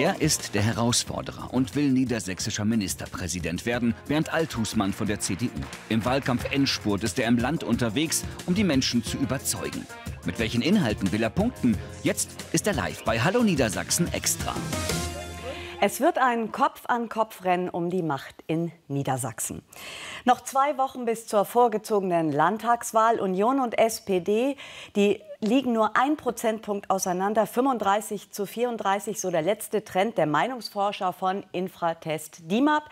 Er ist der Herausforderer und will niedersächsischer Ministerpräsident werden, Bernd Althusmann von der CDU. Im Wahlkampf Endspurt ist er im Land unterwegs, um die Menschen zu überzeugen. Mit welchen Inhalten will er punkten? Jetzt ist er live bei Hallo Niedersachsen Extra. Es wird ein Kopf-an-Kopf-Rennen um die Macht in Niedersachsen. Noch zwei Wochen bis zur vorgezogenen Landtagswahl. Union und SPD, die liegen nur ein Prozentpunkt auseinander, 35 zu 34, so der letzte Trend der Meinungsforscher von Infratest DIMAP.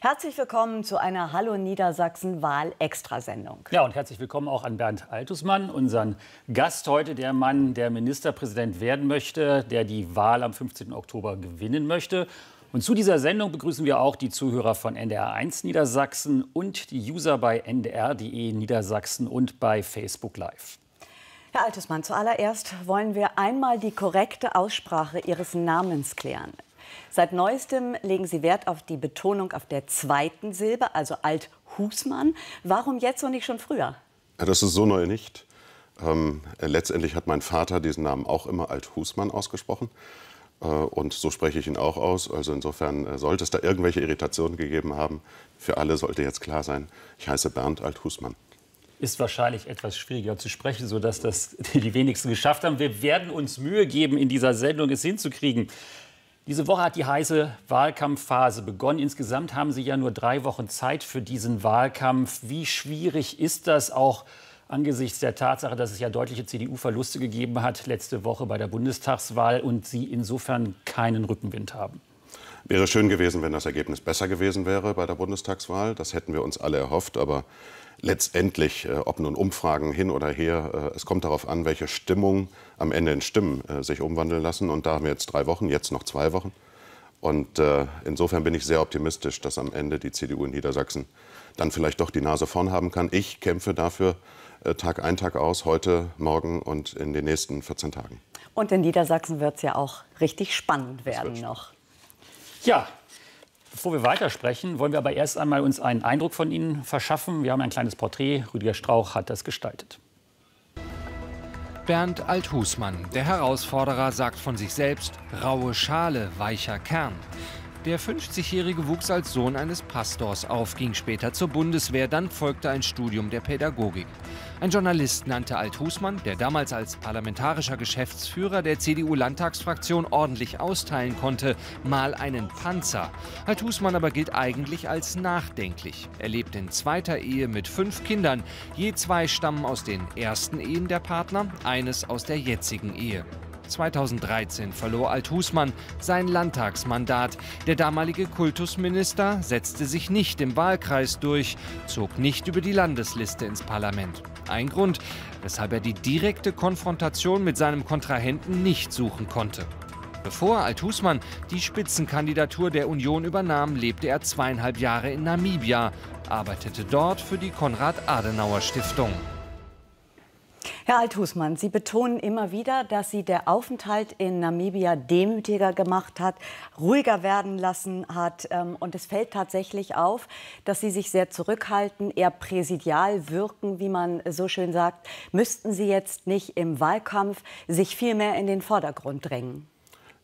Herzlich willkommen zu einer Hallo Niedersachsen Wahl Extrasendung. Ja, und herzlich willkommen auch an Bernd Altusmann, unseren Gast heute, der Mann, der Ministerpräsident werden möchte, der die Wahl am 15. Oktober gewinnen möchte. Und zu dieser Sendung begrüßen wir auch die Zuhörer von NDR1 Niedersachsen und die User bei ndr.de Niedersachsen und bei Facebook Live. Herr Altesmann, zuallererst wollen wir einmal die korrekte Aussprache Ihres Namens klären. Seit neuestem legen Sie Wert auf die Betonung auf der zweiten Silbe, also Alt-Husmann. Warum jetzt und nicht schon früher? Das ist so neu nicht. Ähm, letztendlich hat mein Vater diesen Namen auch immer Alt-Husmann ausgesprochen. Äh, und so spreche ich ihn auch aus. Also insofern äh, sollte es da irgendwelche Irritationen gegeben haben. Für alle sollte jetzt klar sein, ich heiße Bernd Alt-Husmann ist wahrscheinlich etwas schwieriger zu sprechen, sodass das die wenigsten geschafft haben. Wir werden uns Mühe geben, in dieser Sendung es hinzukriegen. Diese Woche hat die heiße Wahlkampfphase begonnen. Insgesamt haben Sie ja nur drei Wochen Zeit für diesen Wahlkampf. Wie schwierig ist das auch angesichts der Tatsache, dass es ja deutliche CDU-Verluste gegeben hat letzte Woche bei der Bundestagswahl und Sie insofern keinen Rückenwind haben? Wäre schön gewesen, wenn das Ergebnis besser gewesen wäre bei der Bundestagswahl. Das hätten wir uns alle erhofft. Aber letztendlich, äh, ob nun Umfragen hin oder her, äh, es kommt darauf an, welche Stimmung am Ende in Stimmen äh, sich umwandeln lassen. Und da haben wir jetzt drei Wochen, jetzt noch zwei Wochen. Und insofern bin ich sehr optimistisch, dass am Ende die CDU in Niedersachsen dann vielleicht doch die Nase vorn haben kann. Ich kämpfe dafür, Tag ein, Tag aus, heute, morgen und in den nächsten 14 Tagen. Und in Niedersachsen wird es ja auch richtig spannend werden noch. Ja, Bevor wir weitersprechen, wollen wir aber erst einmal uns einen Eindruck von Ihnen verschaffen. Wir haben ein kleines Porträt. Rüdiger Strauch hat das gestaltet. Bernd Althusmann, der Herausforderer, sagt von sich selbst, raue Schale, weicher Kern. Der 50-Jährige wuchs als Sohn eines Pastors auf, ging später zur Bundeswehr, dann folgte ein Studium der Pädagogik. Ein Journalist nannte Althusmann, der damals als parlamentarischer Geschäftsführer der CDU-Landtagsfraktion ordentlich austeilen konnte, mal einen Panzer. Althusmann aber gilt eigentlich als nachdenklich. Er lebt in zweiter Ehe mit fünf Kindern. Je zwei stammen aus den ersten Ehen der Partner, eines aus der jetzigen Ehe. 2013 verlor Althusmann sein Landtagsmandat. Der damalige Kultusminister setzte sich nicht im Wahlkreis durch, zog nicht über die Landesliste ins Parlament. Ein Grund, weshalb er die direkte Konfrontation mit seinem Kontrahenten nicht suchen konnte. Bevor Althusmann die Spitzenkandidatur der Union übernahm, lebte er zweieinhalb Jahre in Namibia, arbeitete dort für die Konrad-Adenauer-Stiftung. Herr Althusmann, Sie betonen immer wieder, dass Sie der Aufenthalt in Namibia demütiger gemacht hat, ruhiger werden lassen hat. Ähm, und es fällt tatsächlich auf, dass Sie sich sehr zurückhalten, eher präsidial wirken, wie man so schön sagt. Müssten Sie jetzt nicht im Wahlkampf sich viel mehr in den Vordergrund drängen?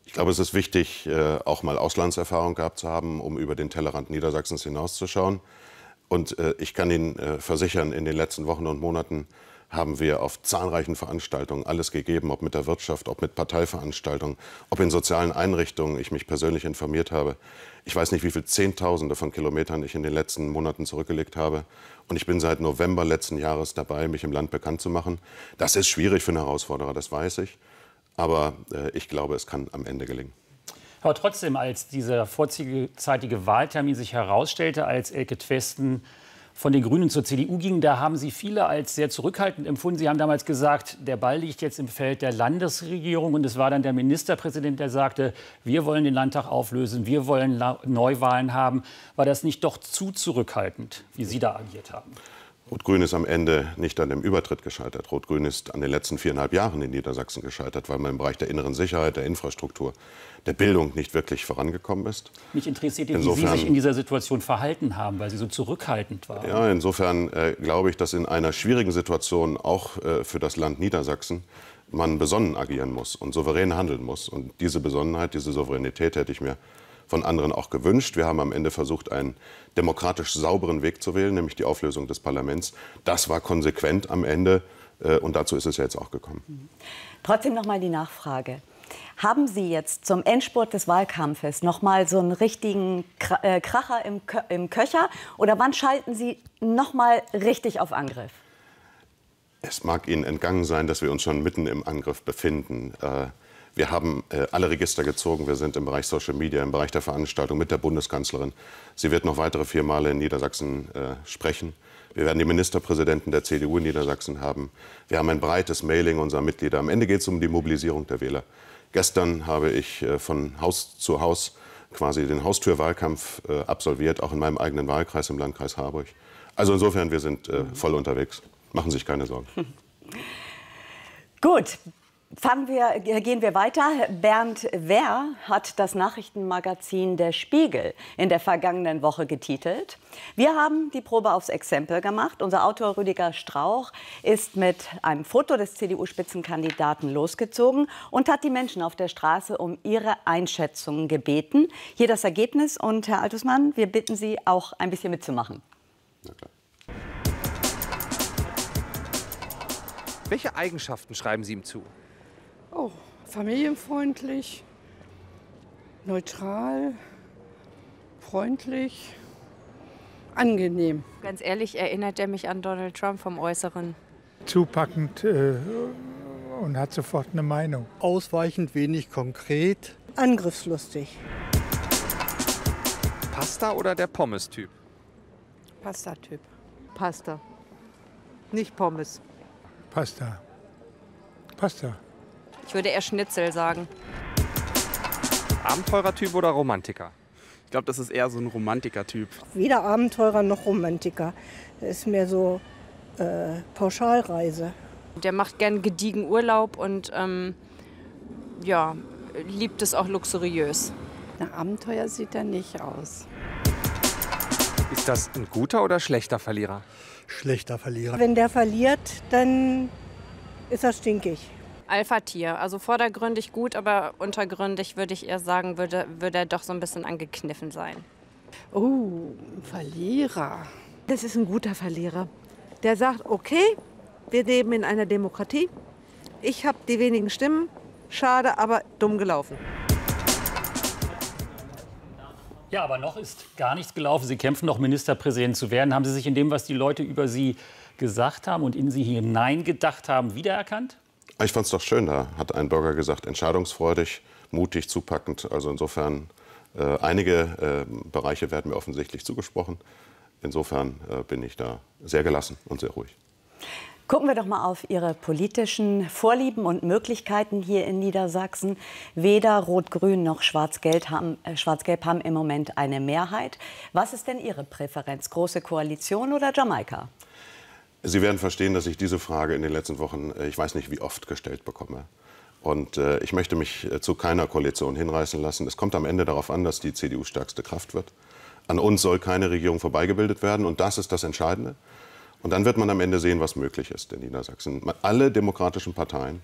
Ich glaube, es ist wichtig, äh, auch mal Auslandserfahrung gehabt zu haben, um über den Tellerrand Niedersachsens hinauszuschauen. Und äh, ich kann Ihnen äh, versichern, in den letzten Wochen und Monaten haben wir auf zahlreichen Veranstaltungen alles gegeben, ob mit der Wirtschaft, ob mit Parteiveranstaltungen, ob in sozialen Einrichtungen ich mich persönlich informiert habe. Ich weiß nicht, wie viele Zehntausende von Kilometern ich in den letzten Monaten zurückgelegt habe. Und ich bin seit November letzten Jahres dabei, mich im Land bekannt zu machen. Das ist schwierig für einen Herausforderer, das weiß ich. Aber äh, ich glaube, es kann am Ende gelingen. Aber trotzdem, als dieser vorzeitige Wahltermin sich herausstellte, als Elke Twesten von den Grünen zur CDU ging, da haben Sie viele als sehr zurückhaltend empfunden. Sie haben damals gesagt, der Ball liegt jetzt im Feld der Landesregierung. Und es war dann der Ministerpräsident, der sagte, wir wollen den Landtag auflösen, wir wollen Neuwahlen haben. War das nicht doch zu zurückhaltend, wie Sie da agiert haben? Rot-Grün ist am Ende nicht an dem Übertritt gescheitert. Rot-Grün ist an den letzten viereinhalb Jahren in Niedersachsen gescheitert, weil man im Bereich der inneren Sicherheit, der Infrastruktur, der Bildung nicht wirklich vorangekommen ist. Mich interessiert, insofern, wie Sie sich in dieser Situation verhalten haben, weil Sie so zurückhaltend waren. Ja, insofern äh, glaube ich, dass in einer schwierigen Situation auch äh, für das Land Niedersachsen man besonnen agieren muss und souverän handeln muss. Und diese Besonnenheit, diese Souveränität hätte ich mir von anderen auch gewünscht. Wir haben am Ende versucht, einen demokratisch sauberen Weg zu wählen, nämlich die Auflösung des Parlaments. Das war konsequent am Ende äh, und dazu ist es ja jetzt auch gekommen. Mhm. Trotzdem noch mal die Nachfrage. Haben Sie jetzt zum Endspurt des Wahlkampfes noch mal so einen richtigen äh, Kracher im, Kö im Köcher oder wann schalten Sie noch mal richtig auf Angriff? Es mag Ihnen entgangen sein, dass wir uns schon mitten im Angriff befinden. Äh, wir haben äh, alle Register gezogen. Wir sind im Bereich Social Media, im Bereich der Veranstaltung mit der Bundeskanzlerin. Sie wird noch weitere vier Male in Niedersachsen äh, sprechen. Wir werden die Ministerpräsidenten der CDU in Niedersachsen haben. Wir haben ein breites Mailing unserer Mitglieder. Am Ende geht es um die Mobilisierung der Wähler. Gestern habe ich äh, von Haus zu Haus quasi den Haustürwahlkampf äh, absolviert, auch in meinem eigenen Wahlkreis im Landkreis Harburg. Also insofern, wir sind äh, voll unterwegs. Machen Sie sich keine Sorgen. Gut, Fangen wir, gehen wir weiter. Bernd Wehr hat das Nachrichtenmagazin Der Spiegel in der vergangenen Woche getitelt. Wir haben die Probe aufs Exempel gemacht. Unser Autor Rüdiger Strauch ist mit einem Foto des CDU-Spitzenkandidaten losgezogen und hat die Menschen auf der Straße um ihre Einschätzungen gebeten. Hier das Ergebnis und Herr Altusmann, wir bitten Sie auch ein bisschen mitzumachen. Welche Eigenschaften schreiben Sie ihm zu? auch oh, familienfreundlich, neutral, freundlich, angenehm. Ganz ehrlich erinnert er mich an Donald Trump vom Äußeren. Zupackend äh, und hat sofort eine Meinung. Ausweichend wenig konkret. Angriffslustig. Pasta oder der Pommes-Typ? Pasta-Typ. Pasta. Nicht Pommes. Pasta. Pasta. Ich würde eher Schnitzel sagen. Abenteurer-Typ oder Romantiker? Ich glaube, das ist eher so ein Romantiker-Typ. Weder Abenteurer noch Romantiker. Das ist mehr so äh, Pauschalreise. Der macht gern gediegen Urlaub und ähm, ja, liebt es auch luxuriös. Na, Abenteuer sieht er nicht aus. Ist das ein guter oder schlechter Verlierer? Schlechter Verlierer. Wenn der verliert, dann ist er stinkig. Alpha-Tier. Also vordergründig gut, aber untergründig würde ich eher sagen, würde, würde er doch so ein bisschen angekniffen sein. Oh, ein Verlierer. Das ist ein guter Verlierer. Der sagt, okay, wir leben in einer Demokratie. Ich habe die wenigen Stimmen. Schade, aber dumm gelaufen. Ja, aber noch ist gar nichts gelaufen. Sie kämpfen noch, Ministerpräsident zu werden. Haben Sie sich in dem, was die Leute über Sie gesagt haben und in Sie hineingedacht haben, wiedererkannt? Ah, ich fand es doch schön, da hat ein Bürger gesagt, entscheidungsfreudig, mutig, zupackend. Also insofern, äh, einige äh, Bereiche werden mir offensichtlich zugesprochen. Insofern äh, bin ich da sehr gelassen und sehr ruhig. Gucken wir doch mal auf Ihre politischen Vorlieben und Möglichkeiten hier in Niedersachsen. Weder Rot-Grün noch Schwarz-Gelb haben, äh, Schwarz haben im Moment eine Mehrheit. Was ist denn Ihre Präferenz? Große Koalition oder Jamaika? Sie werden verstehen, dass ich diese Frage in den letzten Wochen, äh, ich weiß nicht wie oft, gestellt bekomme. Und äh, ich möchte mich äh, zu keiner Koalition hinreißen lassen. Es kommt am Ende darauf an, dass die CDU stärkste Kraft wird. An uns soll keine Regierung vorbeigebildet werden. Und das ist das Entscheidende. Und dann wird man am Ende sehen, was möglich ist in Niedersachsen. Alle demokratischen Parteien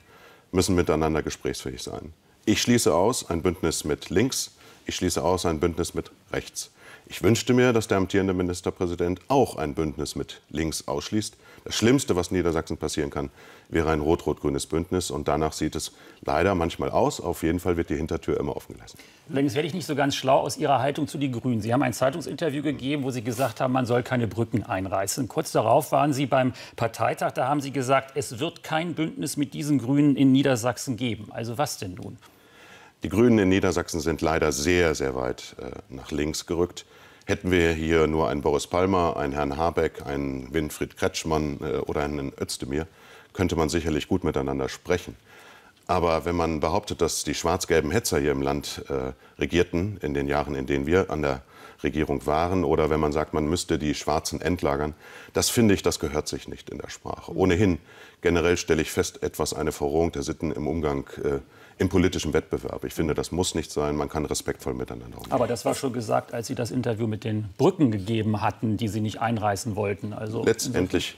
müssen miteinander gesprächsfähig sein. Ich schließe aus ein Bündnis mit links. Ich schließe aus ein Bündnis mit rechts. Ich wünschte mir, dass der amtierende Ministerpräsident auch ein Bündnis mit links ausschließt. Das Schlimmste, was Niedersachsen passieren kann, wäre ein rot-rot-grünes Bündnis. Und danach sieht es leider manchmal aus. Auf jeden Fall wird die Hintertür immer offen gelassen. Übrigens werde ich nicht so ganz schlau aus Ihrer Haltung zu den Grünen. Sie haben ein Zeitungsinterview gegeben, wo Sie gesagt haben, man soll keine Brücken einreißen. Kurz darauf waren Sie beim Parteitag. Da haben Sie gesagt, es wird kein Bündnis mit diesen Grünen in Niedersachsen geben. Also was denn nun? Die Grünen in Niedersachsen sind leider sehr, sehr weit äh, nach links gerückt. Hätten wir hier nur einen Boris Palmer, einen Herrn Habeck, einen Winfried Kretschmann äh, oder einen Özdemir, könnte man sicherlich gut miteinander sprechen. Aber wenn man behauptet, dass die schwarz-gelben Hetzer hier im Land äh, regierten in den Jahren, in denen wir an der Regierung waren, oder wenn man sagt, man müsste die Schwarzen entlagern, das finde ich, das gehört sich nicht in der Sprache. Ohnehin, generell stelle ich fest, etwas eine Verrohung der Sitten im Umgang äh, im politischen Wettbewerb. Ich finde, das muss nicht sein. Man kann respektvoll miteinander umgehen. Aber das war schon gesagt, als Sie das Interview mit den Brücken gegeben hatten, die Sie nicht einreißen wollten. Also Letztendlich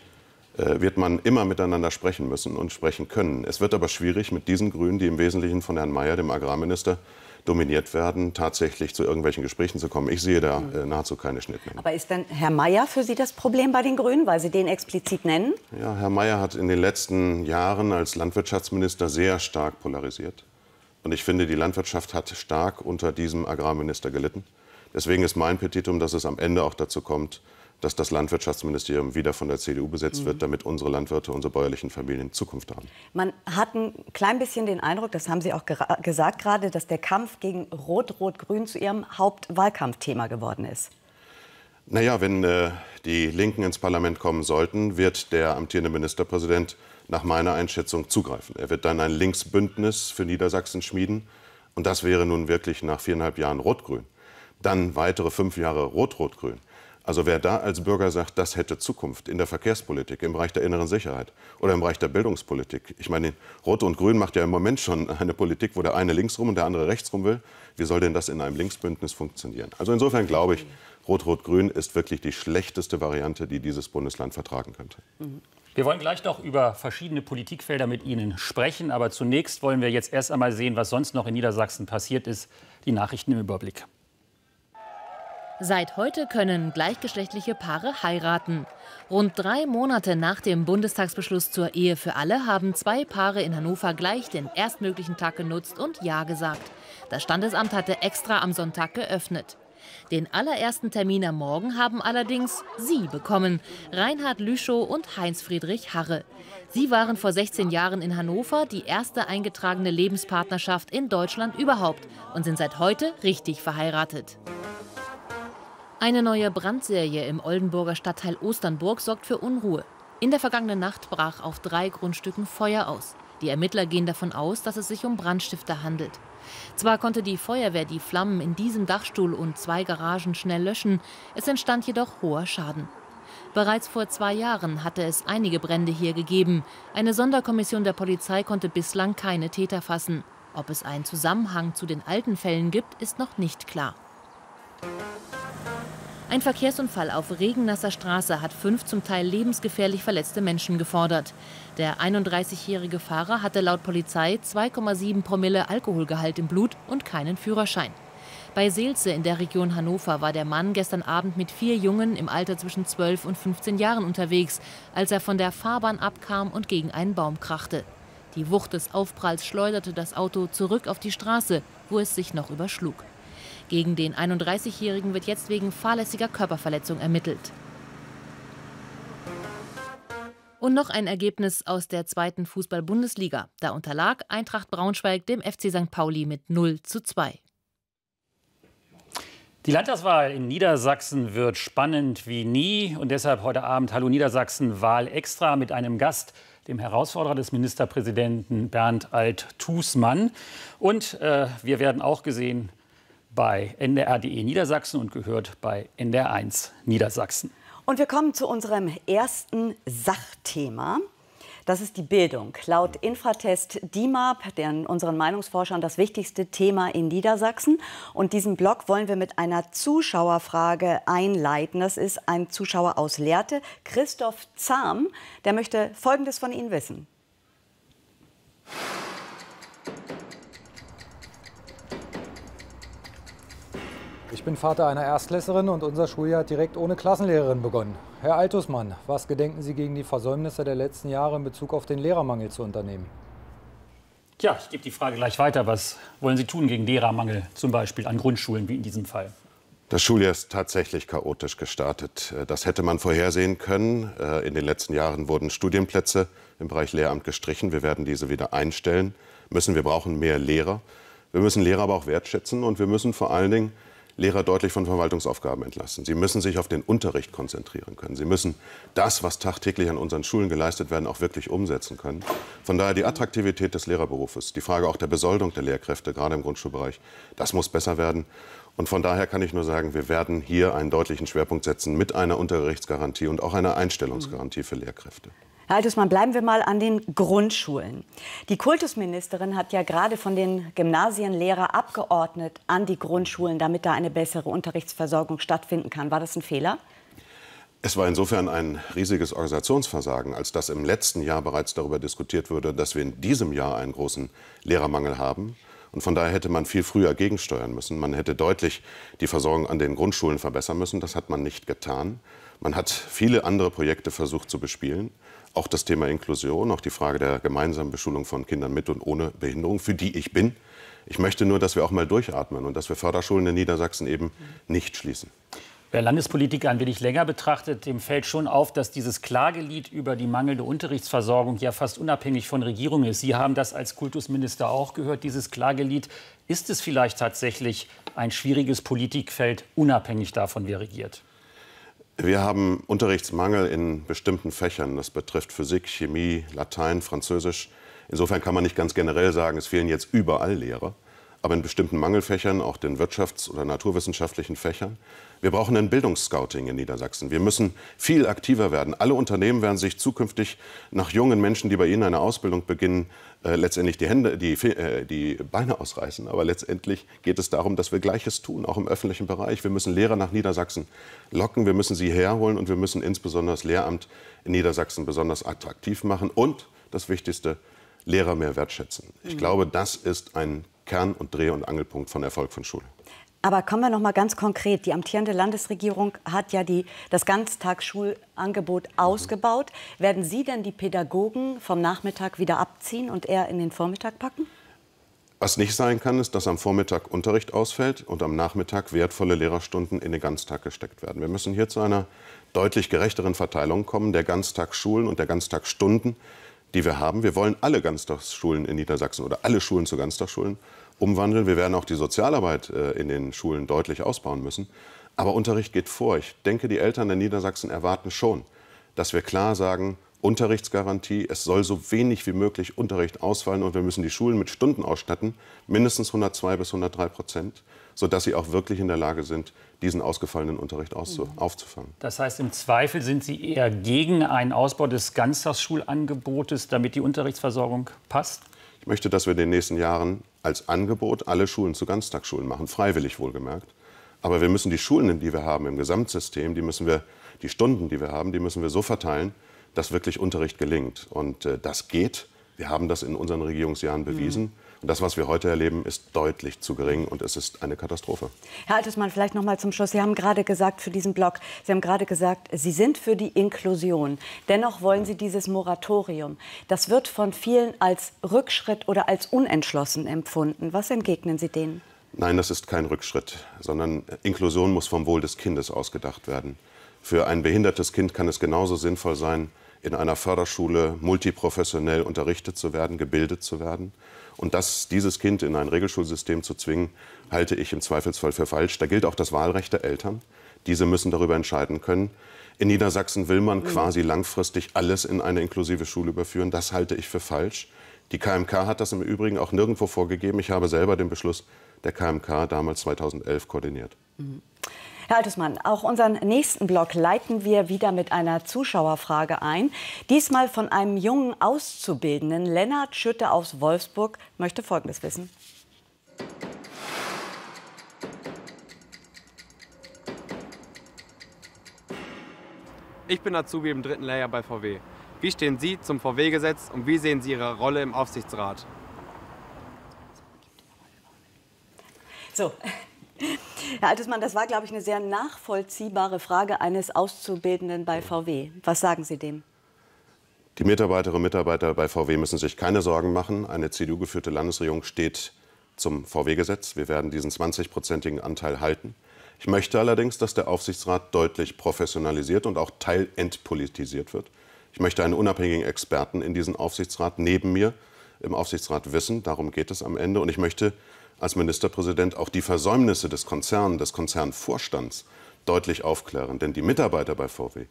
äh, wird man immer miteinander sprechen müssen und sprechen können. Es wird aber schwierig mit diesen Grünen, die im Wesentlichen von Herrn Mayer, dem Agrarminister, dominiert werden, tatsächlich zu irgendwelchen Gesprächen zu kommen. Ich sehe da hm. äh, nahezu keine Schnittmenge. Aber ist denn Herr Mayer für Sie das Problem bei den Grünen, weil Sie den explizit nennen? Ja, Herr Mayer hat in den letzten Jahren als Landwirtschaftsminister sehr stark polarisiert. Und ich finde, die Landwirtschaft hat stark unter diesem Agrarminister gelitten. Deswegen ist mein Petitum, dass es am Ende auch dazu kommt, dass das Landwirtschaftsministerium wieder von der CDU besetzt mhm. wird, damit unsere Landwirte, unsere bäuerlichen Familien Zukunft haben. Man hat ein klein bisschen den Eindruck, das haben Sie auch gera gesagt gerade, dass der Kampf gegen Rot-Rot-Grün zu Ihrem Hauptwahlkampfthema geworden ist. Naja, wenn äh, die Linken ins Parlament kommen sollten, wird der amtierende Ministerpräsident nach meiner Einschätzung zugreifen. Er wird dann ein Linksbündnis für Niedersachsen schmieden. Und das wäre nun wirklich nach viereinhalb Jahren Rot-Grün. Dann weitere fünf Jahre Rot-Rot-Grün. Also wer da als Bürger sagt, das hätte Zukunft in der Verkehrspolitik, im Bereich der inneren Sicherheit oder im Bereich der Bildungspolitik. Ich meine, Rot und Grün macht ja im Moment schon eine Politik, wo der eine links rum und der andere rechts rum will. Wie soll denn das in einem Linksbündnis funktionieren? Also insofern glaube ich, Rot-Rot-Grün ist wirklich die schlechteste Variante, die dieses Bundesland vertragen könnte. Wir wollen gleich noch über verschiedene Politikfelder mit Ihnen sprechen, aber zunächst wollen wir jetzt erst einmal sehen, was sonst noch in Niedersachsen passiert ist. Die Nachrichten im Überblick. Seit heute können gleichgeschlechtliche Paare heiraten. Rund drei Monate nach dem Bundestagsbeschluss zur Ehe für alle haben zwei Paare in Hannover gleich den erstmöglichen Tag genutzt und Ja gesagt. Das Standesamt hatte extra am Sonntag geöffnet. Den allerersten Termin am Morgen haben allerdings Sie bekommen, Reinhard Lüschow und Heinz-Friedrich Harre. Sie waren vor 16 Jahren in Hannover die erste eingetragene Lebenspartnerschaft in Deutschland überhaupt und sind seit heute richtig verheiratet. Eine neue Brandserie im Oldenburger Stadtteil Osternburg sorgt für Unruhe. In der vergangenen Nacht brach auf drei Grundstücken Feuer aus. Die Ermittler gehen davon aus, dass es sich um Brandstifter handelt. Zwar konnte die Feuerwehr die Flammen in diesem Dachstuhl und zwei Garagen schnell löschen, es entstand jedoch hoher Schaden. Bereits vor zwei Jahren hatte es einige Brände hier gegeben. Eine Sonderkommission der Polizei konnte bislang keine Täter fassen. Ob es einen Zusammenhang zu den alten Fällen gibt, ist noch nicht klar. Ein Verkehrsunfall auf regennasser Straße hat fünf zum Teil lebensgefährlich verletzte Menschen gefordert. Der 31-jährige Fahrer hatte laut Polizei 2,7 Promille Alkoholgehalt im Blut und keinen Führerschein. Bei Seelze in der Region Hannover war der Mann gestern Abend mit vier Jungen im Alter zwischen 12 und 15 Jahren unterwegs, als er von der Fahrbahn abkam und gegen einen Baum krachte. Die Wucht des Aufpralls schleuderte das Auto zurück auf die Straße, wo es sich noch überschlug. Gegen den 31-Jährigen wird jetzt wegen fahrlässiger Körperverletzung ermittelt. Und noch ein Ergebnis aus der zweiten Fußball-Bundesliga. Da unterlag Eintracht Braunschweig dem FC St. Pauli mit 0 zu 2. Die Landtagswahl in Niedersachsen wird spannend wie nie. Und deshalb heute Abend Hallo Niedersachsen Wahl extra mit einem Gast, dem Herausforderer des Ministerpräsidenten Bernd alt thusmann Und äh, wir werden auch gesehen bei NDR.de Niedersachsen und gehört bei NDR1 Niedersachsen. Und wir kommen zu unserem ersten Sachthema. Das ist die Bildung. Laut Infratest DIMAP, deren unseren Meinungsforschern das wichtigste Thema in Niedersachsen. Und diesen Blog wollen wir mit einer Zuschauerfrage einleiten. Das ist ein Zuschauer aus Lehrte, Christoph Zahm. Der möchte Folgendes von Ihnen wissen. Ich bin Vater einer Erstklässerin und unser Schuljahr hat direkt ohne Klassenlehrerin begonnen. Herr Altusmann, was gedenken Sie gegen die Versäumnisse der letzten Jahre in Bezug auf den Lehrermangel zu unternehmen? Tja, ich gebe die Frage gleich weiter. Was wollen Sie tun gegen Lehrermangel, zum Beispiel an Grundschulen wie in diesem Fall? Das Schuljahr ist tatsächlich chaotisch gestartet. Das hätte man vorhersehen können. In den letzten Jahren wurden Studienplätze im Bereich Lehramt gestrichen. Wir werden diese wieder einstellen müssen. Wir brauchen mehr Lehrer. Wir müssen Lehrer aber auch wertschätzen und wir müssen vor allen Dingen Lehrer deutlich von Verwaltungsaufgaben entlassen. Sie müssen sich auf den Unterricht konzentrieren können. Sie müssen das, was tagtäglich an unseren Schulen geleistet werden, auch wirklich umsetzen können. Von daher die Attraktivität des Lehrerberufes, die Frage auch der Besoldung der Lehrkräfte, gerade im Grundschulbereich, das muss besser werden. Und von daher kann ich nur sagen, wir werden hier einen deutlichen Schwerpunkt setzen mit einer Unterrichtsgarantie und auch einer Einstellungsgarantie für Lehrkräfte. Herr Altusmann, bleiben wir mal an den Grundschulen. Die Kultusministerin hat ja gerade von den Gymnasienlehrer abgeordnet an die Grundschulen, damit da eine bessere Unterrichtsversorgung stattfinden kann. War das ein Fehler? Es war insofern ein riesiges Organisationsversagen, als dass im letzten Jahr bereits darüber diskutiert wurde, dass wir in diesem Jahr einen großen Lehrermangel haben. Und von daher hätte man viel früher gegensteuern müssen. Man hätte deutlich die Versorgung an den Grundschulen verbessern müssen. Das hat man nicht getan. Man hat viele andere Projekte versucht zu bespielen auch das Thema Inklusion, auch die Frage der gemeinsamen Beschulung von Kindern mit und ohne Behinderung, für die ich bin. Ich möchte nur, dass wir auch mal durchatmen und dass wir Förderschulen in Niedersachsen eben nicht schließen. Wer Landespolitik ein wenig länger betrachtet, dem fällt schon auf, dass dieses Klagelied über die mangelnde Unterrichtsversorgung ja fast unabhängig von Regierung ist. Sie haben das als Kultusminister auch gehört, dieses Klagelied. Ist es vielleicht tatsächlich ein schwieriges Politikfeld, unabhängig davon, wer regiert? Wir haben Unterrichtsmangel in bestimmten Fächern. Das betrifft Physik, Chemie, Latein, Französisch. Insofern kann man nicht ganz generell sagen, es fehlen jetzt überall Lehrer. Aber in bestimmten Mangelfächern, auch den wirtschafts- oder naturwissenschaftlichen Fächern, wir brauchen ein Bildungsscouting in Niedersachsen. Wir müssen viel aktiver werden. Alle Unternehmen werden sich zukünftig nach jungen Menschen, die bei ihnen eine Ausbildung beginnen, äh, letztendlich die Hände, die, äh, die Beine ausreißen. Aber letztendlich geht es darum, dass wir Gleiches tun, auch im öffentlichen Bereich. Wir müssen Lehrer nach Niedersachsen locken, wir müssen sie herholen und wir müssen insbesondere das Lehramt in Niedersachsen besonders attraktiv machen und das Wichtigste, Lehrer mehr wertschätzen. Ich mhm. glaube, das ist ein Kern und Dreh- und Angelpunkt von Erfolg von Schule. Aber kommen wir noch mal ganz konkret. Die amtierende Landesregierung hat ja die, das Ganztagsschulangebot ausgebaut. Werden Sie denn die Pädagogen vom Nachmittag wieder abziehen und eher in den Vormittag packen? Was nicht sein kann, ist, dass am Vormittag Unterricht ausfällt und am Nachmittag wertvolle Lehrerstunden in den Ganztag gesteckt werden. Wir müssen hier zu einer deutlich gerechteren Verteilung kommen der Ganztagsschulen und der Ganztagsstunden, die wir haben. Wir wollen alle Ganztagsschulen in Niedersachsen oder alle Schulen zu Ganztagsschulen umwandeln. Wir werden auch die Sozialarbeit äh, in den Schulen deutlich ausbauen müssen. Aber Unterricht geht vor. Ich denke, die Eltern der Niedersachsen erwarten schon, dass wir klar sagen, Unterrichtsgarantie, es soll so wenig wie möglich Unterricht ausfallen und wir müssen die Schulen mit Stunden ausstatten, mindestens 102 bis 103 Prozent, sodass sie auch wirklich in der Lage sind, diesen ausgefallenen Unterricht mhm. aufzufangen. Das heißt, im Zweifel sind Sie eher gegen einen Ausbau des Ganztagsschulangebotes, damit die Unterrichtsversorgung passt? Ich möchte, dass wir in den nächsten Jahren als Angebot alle Schulen zu Ganztagsschulen machen, freiwillig wohlgemerkt. Aber wir müssen die Schulen, die wir haben im Gesamtsystem, die müssen wir, die Stunden, die wir haben, die müssen wir so verteilen, dass wirklich Unterricht gelingt. Und äh, das geht. Wir haben das in unseren Regierungsjahren bewiesen. Mhm. Und das, was wir heute erleben, ist deutlich zu gering und es ist eine Katastrophe. Herr Altesmann, vielleicht noch mal zum Schluss. Sie haben gerade gesagt für diesen Blog, Sie haben gerade gesagt, Sie sind für die Inklusion. Dennoch wollen Sie dieses Moratorium. Das wird von vielen als Rückschritt oder als unentschlossen empfunden. Was entgegnen Sie denen? Nein, das ist kein Rückschritt, sondern Inklusion muss vom Wohl des Kindes ausgedacht werden. Für ein behindertes Kind kann es genauso sinnvoll sein, in einer Förderschule multiprofessionell unterrichtet zu werden, gebildet zu werden, und das, dieses Kind in ein Regelschulsystem zu zwingen, halte ich im Zweifelsfall für falsch. Da gilt auch das Wahlrecht der Eltern. Diese müssen darüber entscheiden können. In Niedersachsen will man mhm. quasi langfristig alles in eine inklusive Schule überführen. Das halte ich für falsch. Die KMK hat das im Übrigen auch nirgendwo vorgegeben. Ich habe selber den Beschluss der KMK damals 2011 koordiniert. Mhm. Herr Altusmann, auch unseren nächsten Blog leiten wir wieder mit einer Zuschauerfrage ein. Diesmal von einem jungen Auszubildenden. Lennart Schütte aus Wolfsburg möchte Folgendes wissen. Ich bin Azubi im dritten Layer bei VW. Wie stehen Sie zum VW-Gesetz und wie sehen Sie Ihre Rolle im Aufsichtsrat? So, Herr Altesmann, das war, glaube ich, eine sehr nachvollziehbare Frage eines Auszubildenden bei VW. Was sagen Sie dem? Die Mitarbeiterinnen und Mitarbeiter bei VW müssen sich keine Sorgen machen. Eine CDU-geführte Landesregierung steht zum VW-Gesetz. Wir werden diesen 20-prozentigen Anteil halten. Ich möchte allerdings, dass der Aufsichtsrat deutlich professionalisiert und auch teilentpolitisiert wird. Ich möchte einen unabhängigen Experten in diesen Aufsichtsrat neben mir im Aufsichtsrat wissen. Darum geht es am Ende. Und ich möchte als Ministerpräsident auch die Versäumnisse des Konzerns, des Konzernvorstands deutlich aufklären. Denn die Mitarbeiter bei VW,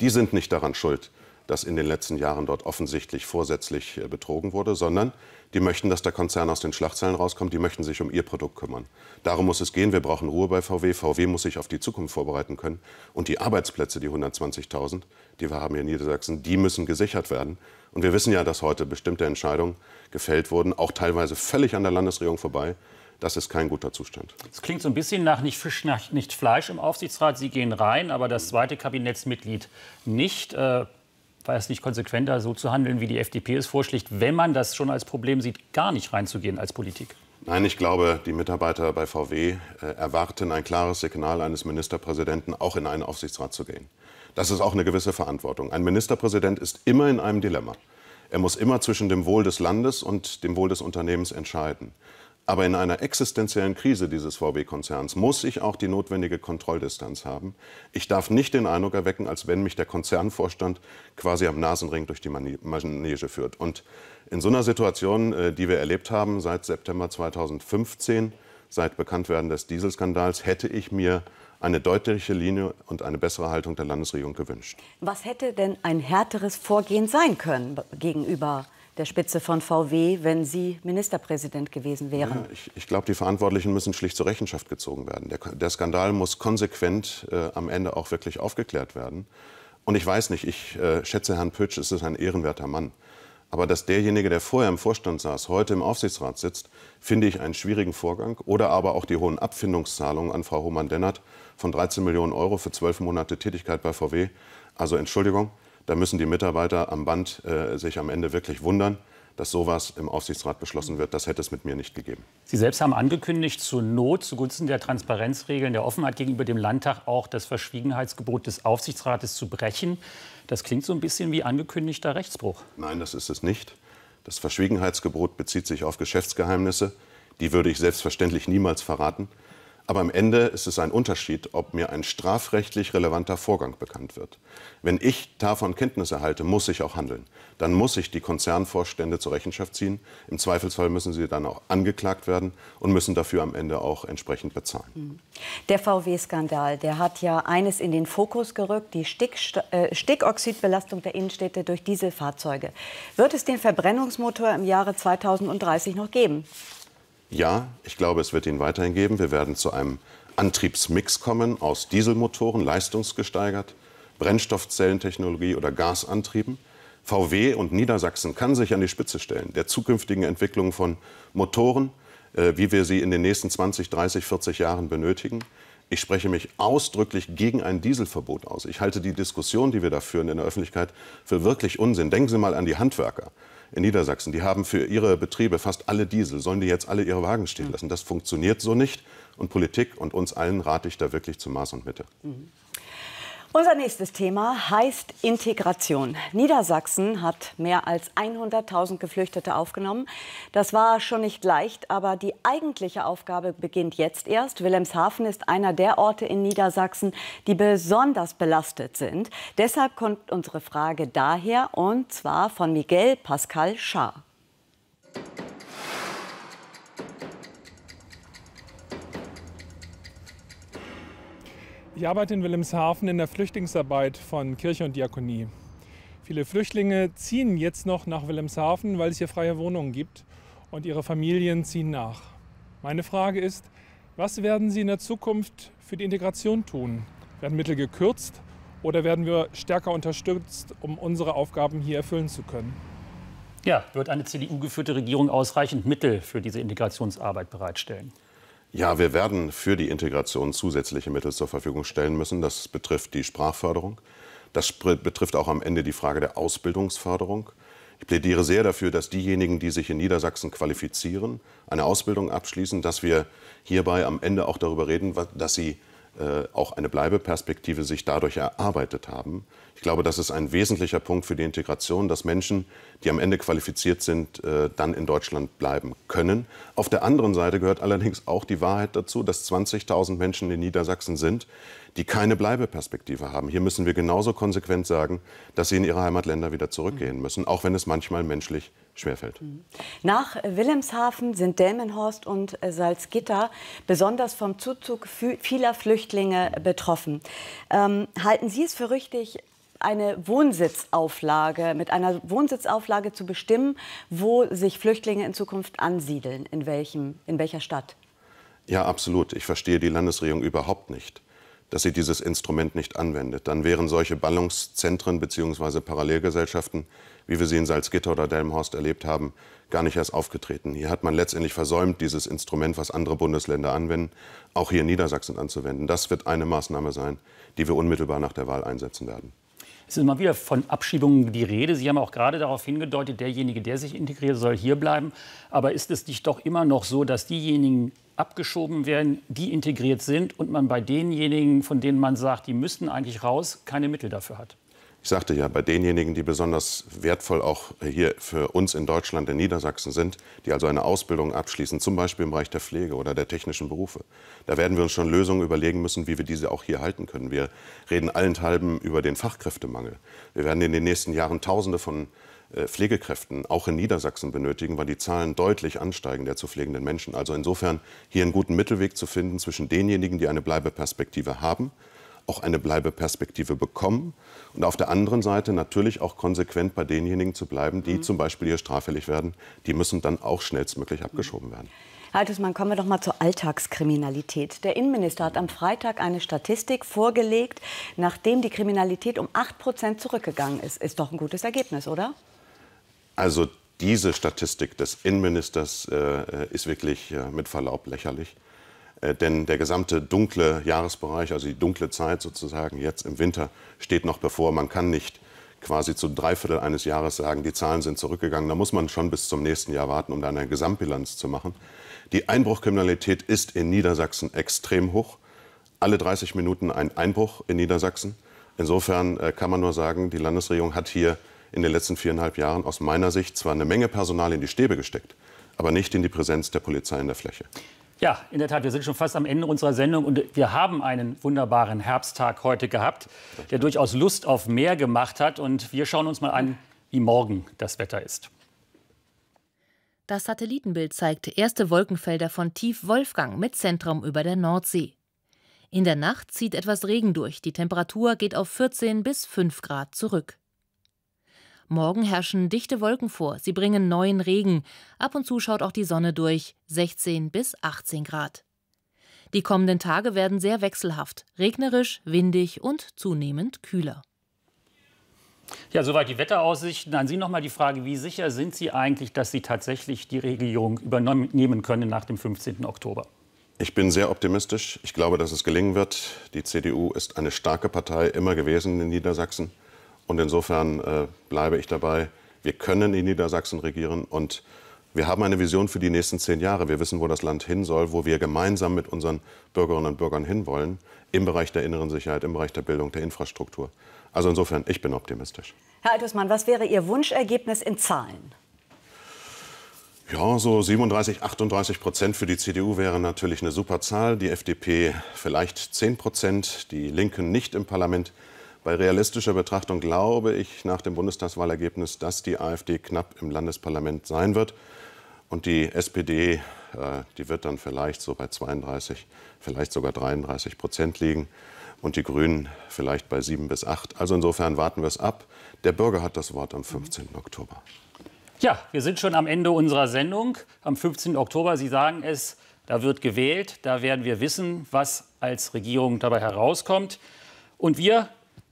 die sind nicht daran schuld, dass in den letzten Jahren dort offensichtlich vorsätzlich äh, betrogen wurde, sondern die möchten, dass der Konzern aus den Schlagzeilen rauskommt, die möchten sich um ihr Produkt kümmern. Darum muss es gehen, wir brauchen Ruhe bei VW, VW muss sich auf die Zukunft vorbereiten können und die Arbeitsplätze, die 120.000, die wir haben hier in Niedersachsen, die müssen gesichert werden. Und wir wissen ja, dass heute bestimmte Entscheidungen gefällt wurden, auch teilweise völlig an der Landesregierung vorbei. Das ist kein guter Zustand. Es klingt so ein bisschen nach nicht Fisch, nach nicht Fleisch im Aufsichtsrat. Sie gehen rein, aber das zweite Kabinettsmitglied nicht. Äh war es nicht konsequenter, so zu handeln, wie die FDP es vorschlägt, wenn man das schon als Problem sieht, gar nicht reinzugehen als Politik? Nein, ich glaube, die Mitarbeiter bei VW äh, erwarten ein klares Signal eines Ministerpräsidenten, auch in einen Aufsichtsrat zu gehen. Das ist auch eine gewisse Verantwortung. Ein Ministerpräsident ist immer in einem Dilemma. Er muss immer zwischen dem Wohl des Landes und dem Wohl des Unternehmens entscheiden. Aber in einer existenziellen Krise dieses VW-Konzerns muss ich auch die notwendige Kontrolldistanz haben. Ich darf nicht den Eindruck erwecken, als wenn mich der Konzernvorstand quasi am Nasenring durch die Manege führt. Und in so einer Situation, äh, die wir erlebt haben seit September 2015, seit Bekanntwerden des Dieselskandals, hätte ich mir eine deutliche Linie und eine bessere Haltung der Landesregierung gewünscht. Was hätte denn ein härteres Vorgehen sein können gegenüber der Spitze von VW, wenn Sie Ministerpräsident gewesen wären? Ja, ich, ich glaube, die Verantwortlichen müssen schlicht zur Rechenschaft gezogen werden. Der, der Skandal muss konsequent äh, am Ende auch wirklich aufgeklärt werden. Und ich weiß nicht, ich äh, schätze Herrn Pötsch, es ist ein ehrenwerter Mann. Aber dass derjenige, der vorher im Vorstand saß, heute im Aufsichtsrat sitzt, finde ich einen schwierigen Vorgang. Oder aber auch die hohen Abfindungszahlungen an Frau Hohmann-Dennert von 13 Millionen Euro für zwölf Monate Tätigkeit bei VW. Also Entschuldigung, da müssen die Mitarbeiter am Band äh, sich am Ende wirklich wundern, dass sowas im Aufsichtsrat beschlossen wird. Das hätte es mit mir nicht gegeben. Sie selbst haben angekündigt, zur Not zugunsten der Transparenzregeln, der Offenheit gegenüber dem Landtag auch das Verschwiegenheitsgebot des Aufsichtsrates zu brechen. Das klingt so ein bisschen wie angekündigter Rechtsbruch. Nein, das ist es nicht. Das Verschwiegenheitsgebot bezieht sich auf Geschäftsgeheimnisse. Die würde ich selbstverständlich niemals verraten. Aber am Ende ist es ein Unterschied, ob mir ein strafrechtlich relevanter Vorgang bekannt wird. Wenn ich davon Kenntnis erhalte, muss ich auch handeln. Dann muss ich die Konzernvorstände zur Rechenschaft ziehen. Im Zweifelsfall müssen sie dann auch angeklagt werden und müssen dafür am Ende auch entsprechend bezahlen. Mhm. Der VW-Skandal, der hat ja eines in den Fokus gerückt, die äh, Stickoxidbelastung der Innenstädte durch Dieselfahrzeuge. Wird es den Verbrennungsmotor im Jahre 2030 noch geben? Ja, ich glaube, es wird ihn weiterhin geben. Wir werden zu einem Antriebsmix kommen aus Dieselmotoren, leistungsgesteigert, Brennstoffzellentechnologie oder Gasantrieben. VW und Niedersachsen kann sich an die Spitze stellen der zukünftigen Entwicklung von Motoren, äh, wie wir sie in den nächsten 20, 30, 40 Jahren benötigen. Ich spreche mich ausdrücklich gegen ein Dieselverbot aus. Ich halte die Diskussion, die wir da führen in der Öffentlichkeit, für wirklich Unsinn. Denken Sie mal an die Handwerker in Niedersachsen, die haben für ihre Betriebe fast alle Diesel. Sollen die jetzt alle ihre Wagen stehen lassen? Das funktioniert so nicht. Und Politik und uns allen rate ich da wirklich zu Maß und Mitte. Mhm. Unser nächstes Thema heißt Integration. Niedersachsen hat mehr als 100.000 Geflüchtete aufgenommen. Das war schon nicht leicht, aber die eigentliche Aufgabe beginnt jetzt erst. Wilhelmshaven ist einer der Orte in Niedersachsen, die besonders belastet sind. Deshalb kommt unsere Frage daher und zwar von Miguel Pascal Schaar. Ich arbeite in Wilhelmshaven in der Flüchtlingsarbeit von Kirche und Diakonie. Viele Flüchtlinge ziehen jetzt noch nach Wilhelmshaven, weil es hier freie Wohnungen gibt und ihre Familien ziehen nach. Meine Frage ist, was werden Sie in der Zukunft für die Integration tun? Werden Mittel gekürzt oder werden wir stärker unterstützt, um unsere Aufgaben hier erfüllen zu können? Ja, wird eine CDU-geführte Regierung ausreichend Mittel für diese Integrationsarbeit bereitstellen? Ja, wir werden für die Integration zusätzliche Mittel zur Verfügung stellen müssen. Das betrifft die Sprachförderung. Das betrifft auch am Ende die Frage der Ausbildungsförderung. Ich plädiere sehr dafür, dass diejenigen, die sich in Niedersachsen qualifizieren, eine Ausbildung abschließen, dass wir hierbei am Ende auch darüber reden, dass sie äh, auch eine Bleibeperspektive sich dadurch erarbeitet haben. Ich glaube, das ist ein wesentlicher Punkt für die Integration, dass Menschen, die am Ende qualifiziert sind, äh, dann in Deutschland bleiben können. Auf der anderen Seite gehört allerdings auch die Wahrheit dazu, dass 20.000 Menschen in Niedersachsen sind, die keine Bleibeperspektive haben. Hier müssen wir genauso konsequent sagen, dass sie in ihre Heimatländer wieder zurückgehen mhm. müssen, auch wenn es manchmal menschlich schwerfällt. Mhm. Nach Wilhelmshaven sind Delmenhorst und Salzgitter besonders vom Zuzug vieler Flüchtlinge betroffen. Ähm, halten Sie es für richtig, eine Wohnsitzauflage, mit einer Wohnsitzauflage zu bestimmen, wo sich Flüchtlinge in Zukunft ansiedeln, in, welchem, in welcher Stadt? Ja, absolut. Ich verstehe die Landesregierung überhaupt nicht, dass sie dieses Instrument nicht anwendet. Dann wären solche Ballungszentren bzw. Parallelgesellschaften, wie wir sie in Salzgitter oder Delmhorst erlebt haben, gar nicht erst aufgetreten. Hier hat man letztendlich versäumt, dieses Instrument, was andere Bundesländer anwenden, auch hier in Niedersachsen anzuwenden. Das wird eine Maßnahme sein, die wir unmittelbar nach der Wahl einsetzen werden. Es ist immer wieder von Abschiebungen die Rede. Sie haben auch gerade darauf hingedeutet, derjenige, der sich integriert, soll hier bleiben. Aber ist es nicht doch immer noch so, dass diejenigen abgeschoben werden, die integriert sind und man bei denjenigen, von denen man sagt, die müssten eigentlich raus, keine Mittel dafür hat? Ich sagte ja, bei denjenigen, die besonders wertvoll auch hier für uns in Deutschland, in Niedersachsen sind, die also eine Ausbildung abschließen, zum Beispiel im Bereich der Pflege oder der technischen Berufe, da werden wir uns schon Lösungen überlegen müssen, wie wir diese auch hier halten können. Wir reden allenthalben über den Fachkräftemangel. Wir werden in den nächsten Jahren Tausende von äh, Pflegekräften auch in Niedersachsen benötigen, weil die Zahlen deutlich ansteigen der zu pflegenden Menschen. Also insofern hier einen guten Mittelweg zu finden zwischen denjenigen, die eine Bleibeperspektive haben, auch eine Bleibeperspektive bekommen und auf der anderen Seite natürlich auch konsequent bei denjenigen zu bleiben, die mhm. zum Beispiel hier straffällig werden. Die müssen dann auch schnellstmöglich abgeschoben werden. Herr Altusmann, kommen wir doch mal zur Alltagskriminalität. Der Innenminister hat am Freitag eine Statistik vorgelegt, nachdem die Kriminalität um 8 Prozent zurückgegangen ist. Ist doch ein gutes Ergebnis, oder? Also diese Statistik des Innenministers äh, äh ist wirklich äh, mit Verlaub lächerlich. Äh, denn der gesamte dunkle Jahresbereich, also die dunkle Zeit sozusagen jetzt im Winter, steht noch bevor. Man kann nicht quasi zu Dreiviertel eines Jahres sagen, die Zahlen sind zurückgegangen. Da muss man schon bis zum nächsten Jahr warten, um da eine Gesamtbilanz zu machen. Die Einbruchkriminalität ist in Niedersachsen extrem hoch. Alle 30 Minuten ein Einbruch in Niedersachsen. Insofern äh, kann man nur sagen, die Landesregierung hat hier in den letzten viereinhalb Jahren aus meiner Sicht zwar eine Menge Personal in die Stäbe gesteckt, aber nicht in die Präsenz der Polizei in der Fläche. Ja, in der Tat, wir sind schon fast am Ende unserer Sendung und wir haben einen wunderbaren Herbsttag heute gehabt, der durchaus Lust auf mehr gemacht hat. Und wir schauen uns mal an, wie morgen das Wetter ist. Das Satellitenbild zeigt erste Wolkenfelder von Tief Wolfgang mit Zentrum über der Nordsee. In der Nacht zieht etwas Regen durch, die Temperatur geht auf 14 bis 5 Grad zurück. Morgen herrschen dichte Wolken vor, sie bringen neuen Regen. Ab und zu schaut auch die Sonne durch, 16 bis 18 Grad. Die kommenden Tage werden sehr wechselhaft, regnerisch, windig und zunehmend kühler. Ja, soweit die Wetteraussichten. An Sie nochmal die Frage, wie sicher sind Sie eigentlich, dass Sie tatsächlich die Regierung übernehmen können nach dem 15. Oktober? Ich bin sehr optimistisch. Ich glaube, dass es gelingen wird. Die CDU ist eine starke Partei immer gewesen in Niedersachsen. Und insofern äh, bleibe ich dabei, wir können in Niedersachsen regieren und wir haben eine Vision für die nächsten zehn Jahre. Wir wissen, wo das Land hin soll, wo wir gemeinsam mit unseren Bürgerinnen und Bürgern hinwollen, im Bereich der inneren Sicherheit, im Bereich der Bildung, der Infrastruktur. Also insofern, ich bin optimistisch. Herr Altosmann, was wäre Ihr Wunschergebnis in Zahlen? Ja, so 37, 38 Prozent für die CDU wäre natürlich eine super Zahl. Die FDP vielleicht 10 Prozent, die Linken nicht im Parlament. Bei realistischer Betrachtung glaube ich nach dem Bundestagswahlergebnis, dass die AfD knapp im Landesparlament sein wird. Und die SPD, äh, die wird dann vielleicht so bei 32, vielleicht sogar 33 Prozent liegen. Und die Grünen vielleicht bei 7 bis 8. Also insofern warten wir es ab. Der Bürger hat das Wort am 15. Oktober. Ja, wir sind schon am Ende unserer Sendung. Am 15. Oktober, Sie sagen es, da wird gewählt. Da werden wir wissen, was als Regierung dabei herauskommt. Und wir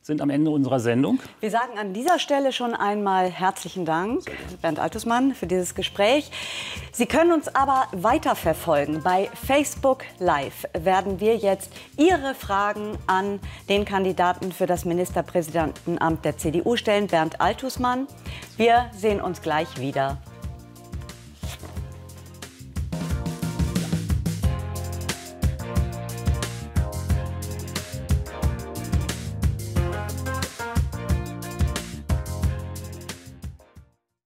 sind am Ende unserer Sendung. Wir sagen an dieser Stelle schon einmal herzlichen Dank, Bernd Altusmann, für dieses Gespräch. Sie können uns aber weiterverfolgen. Bei Facebook Live werden wir jetzt Ihre Fragen an den Kandidaten für das Ministerpräsidentenamt der CDU stellen, Bernd Altusmann. Wir sehen uns gleich wieder.